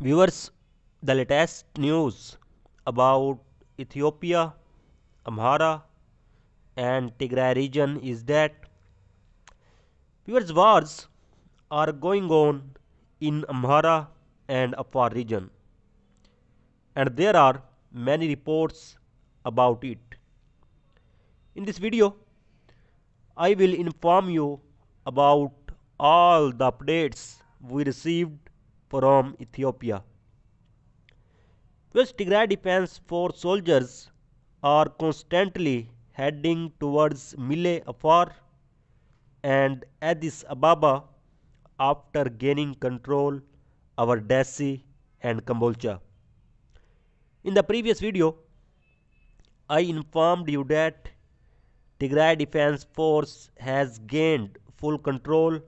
viewers the latest news about Ethiopia, Amhara and Tigray region is that viewers wars are going on in Amhara and Afar region and there are many reports about it. In this video I will inform you about all the updates we received from Ethiopia. West Tigray Defense Force soldiers are constantly heading towards Mile Afar and Addis Ababa after gaining control over Dasi and Cambodia. In the previous video, I informed you that Tigray Defense Force has gained full control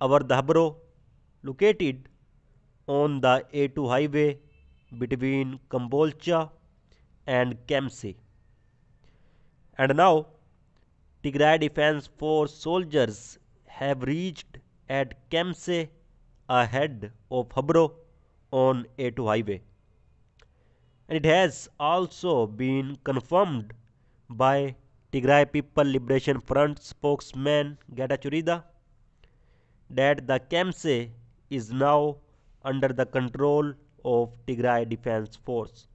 over the Habro located on the A2 highway between Kambolcha and Kemse. And now, Tigray Defense Force soldiers have reached at Kemse ahead of Habro on A2 highway. And it has also been confirmed by Tigray People Liberation Front spokesman Gata Churida that the Kemse is now under the control of Tigray Defense Force.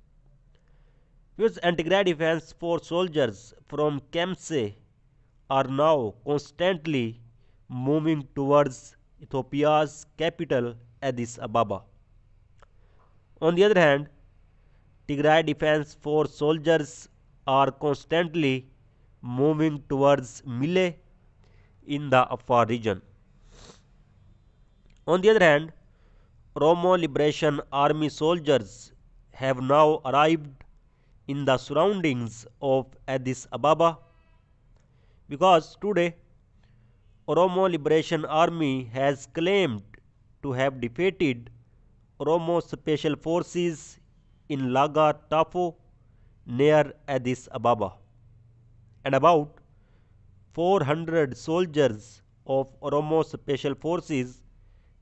Viewers and Tigray Defense Force soldiers from Kemse are now constantly moving towards Ethiopia's capital Addis Ababa. On the other hand, Tigray Defense Force soldiers are constantly moving towards Mille in the Afar region. On the other hand, Romo Liberation Army soldiers have now arrived in the surroundings of Addis Ababa because today Oromo Liberation Army has claimed to have defeated Oromo Special Forces in Laga Tafo near Addis Ababa and about 400 soldiers of Oromo Special Forces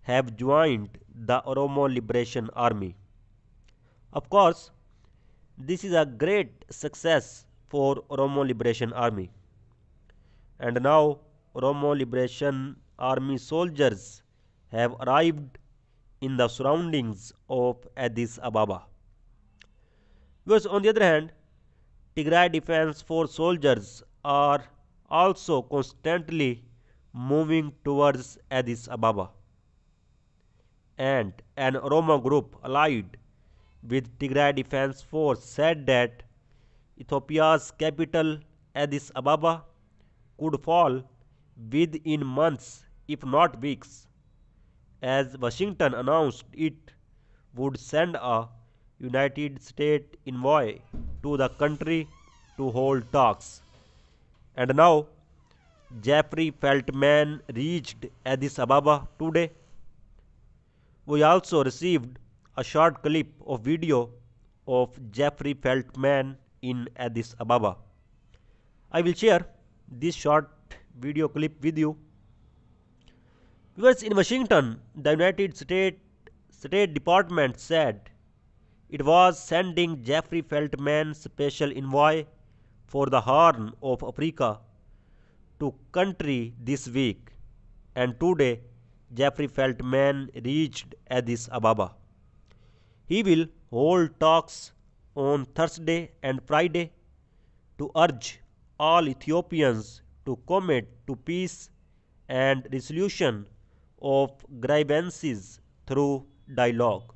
have joined the Oromo Liberation Army. Of course, this is a great success for Oromo Liberation Army. And now Oromo Liberation Army soldiers have arrived in the surroundings of Addis Ababa. Whereas on the other hand, Tigray Defense Force soldiers are also constantly moving towards Addis Ababa. And an Roma group allied with Tigray Defense Force said that Ethiopia's capital Addis Ababa could fall within months if not weeks as Washington announced it would send a United States envoy to the country to hold talks. And now, Jeffrey Feltman reached Addis Ababa today we also received a short clip of video of Jeffrey Feltman in Addis Ababa. I will share this short video clip with you. Because in Washington, the United States State Department said it was sending Jeffrey Feltman special envoy for the Horn of Africa to country this week and today Jeffrey Feltman reached Addis Ababa. He will hold talks on Thursday and Friday to urge all Ethiopians to commit to peace and resolution of grievances through dialogue.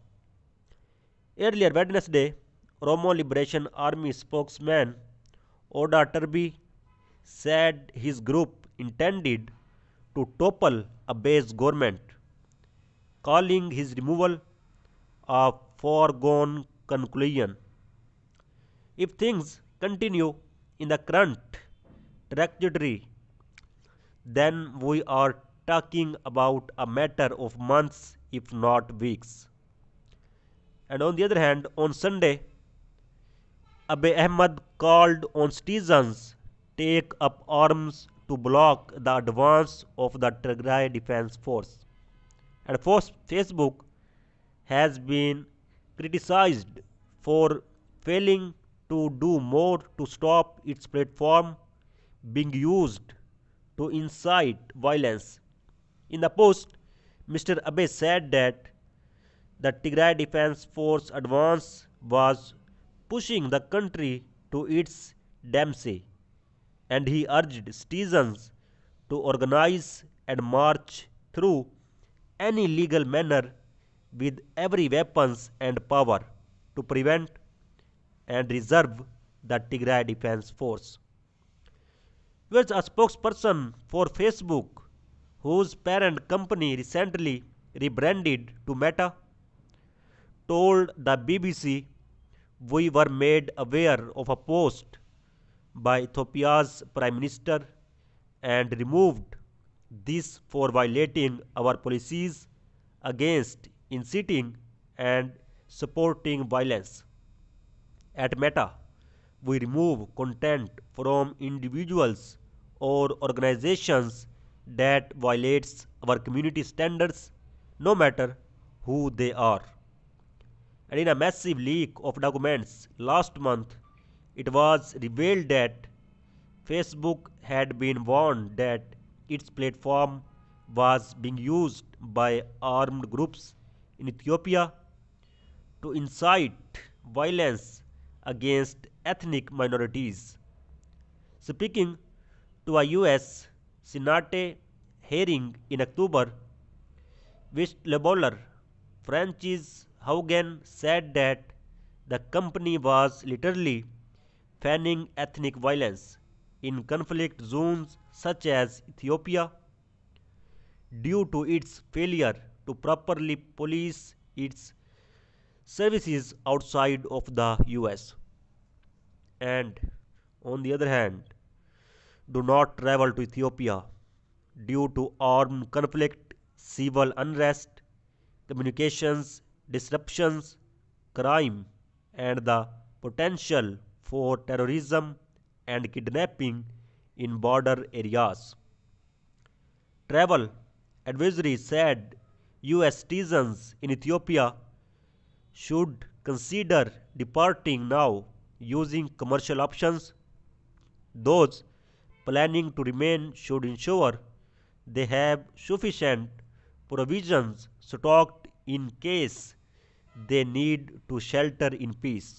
Earlier Wednesday, Romo Liberation Army spokesman Oda Turby said his group intended to topple a base government, calling his removal a foregone conclusion. If things continue in the current trajectory, then we are talking about a matter of months, if not weeks. And on the other hand, on Sunday, Abe Ahmad called on citizens take up arms to block the advance of the Tigray Defense Force. And Facebook has been criticized for failing to do more to stop its platform being used to incite violence. In the post, Mr. Abe said that the Tigray Defense Force advance was pushing the country to its damsey and he urged citizens to organize and march through any legal manner with every weapons and power to prevent and reserve the Tigray Defense Force. Which a spokesperson for Facebook, whose parent company recently rebranded to Meta, told the BBC, We were made aware of a post by Ethiopia's prime minister and removed this for violating our policies against inciting and supporting violence. At Meta, we remove content from individuals or organizations that violates our community standards no matter who they are. And in a massive leak of documents last month, it was revealed that Facebook had been warned that its platform was being used by armed groups in Ethiopia to incite violence against ethnic minorities. Speaking to a U.S. Senate hearing in October, whistleblower Francis Haugen said that the company was literally fanning ethnic violence in conflict zones such as Ethiopia due to its failure to properly police its services outside of the US. And on the other hand, do not travel to Ethiopia due to armed conflict, civil unrest, communications disruptions, crime, and the potential for terrorism and kidnapping in border areas. Travel advisory said US citizens in Ethiopia should consider departing now using commercial options. Those planning to remain should ensure they have sufficient provisions stocked in case they need to shelter in peace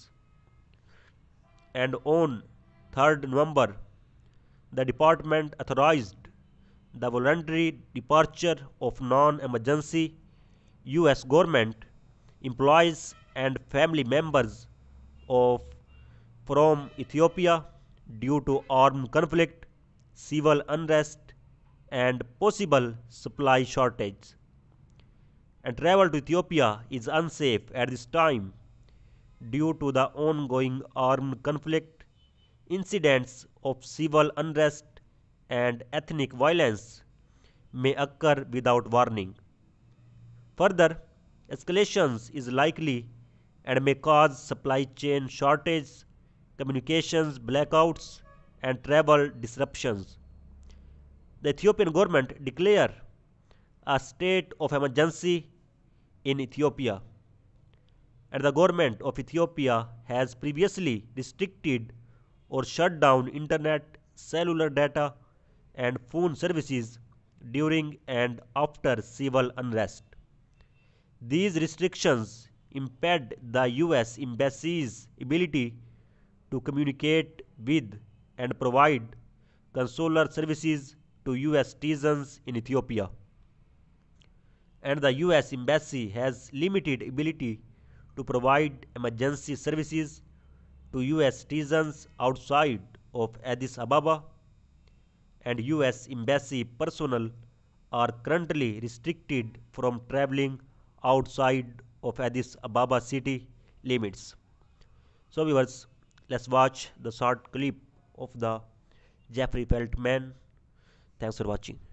and on 3rd November, the department authorized the voluntary departure of non-emergency U.S. government employees and family members of from Ethiopia due to armed conflict, civil unrest, and possible supply shortage. And travel to Ethiopia is unsafe at this time due to the ongoing armed conflict, incidents of civil unrest, and ethnic violence may occur without warning. Further, escalations is likely and may cause supply chain shortage, communications blackouts, and travel disruptions. The Ethiopian government declare a state of emergency in Ethiopia and the government of Ethiopia has previously restricted or shut down internet, cellular data, and phone services during and after civil unrest. These restrictions impaired the US Embassy's ability to communicate with and provide consular services to US citizens in Ethiopia. And the US Embassy has limited ability to provide emergency services to US citizens outside of Addis Ababa and US embassy personnel are currently restricted from traveling outside of Addis Ababa city limits. So viewers, let's watch the short clip of the Jeffrey Feltman. Thanks for watching.